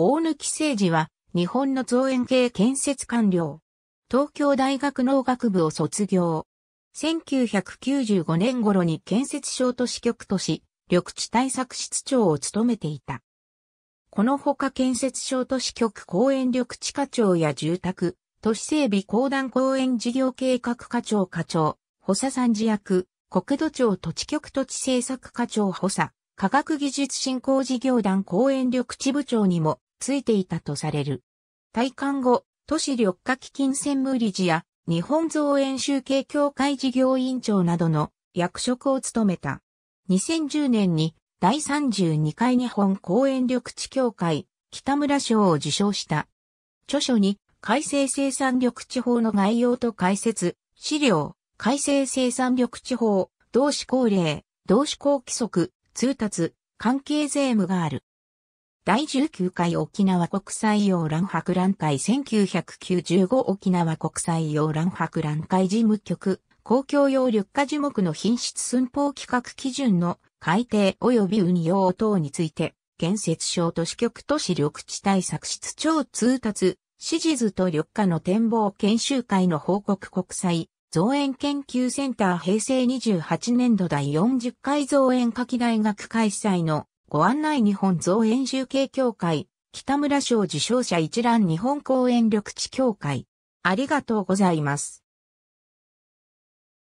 大貫誠治は、日本の造園系建設官僚。東京大学農学部を卒業。1995年頃に建設省都市局都市、緑地対策室長を務めていた。このほか建設省都市局公園緑地課長や住宅、都市整備公団公園事業計画課長課長、補佐参事役、国土庁土地局土地政策課長補佐、科学技術振興事業団公園緑地部長にもついていたとされる。退官後、都市緑化基金専務理事や日本造園集計協会事業委員長などの役職を務めた。2010年に第32回日本公園緑地協会北村賞を受賞した。著書に改正生産緑地法の概要と解説、資料、改正生産緑地法、同志高令、同志高規則、通達、関係税務がある。第19回沖縄国際洋蘭博覧会1995沖縄国際洋蘭博覧会事務局、公共用緑化樹木の品質寸法規格基準の改定及び運用等について、建設省都市局都市緑地対策室長通達、指示図と緑化の展望研修会の報告国際、造園研究センター平成28年度第40回造園夏季大学開催のご案内日本造園集計協会、北村賞受賞者一覧日本公演緑地協会。ありがとうございます。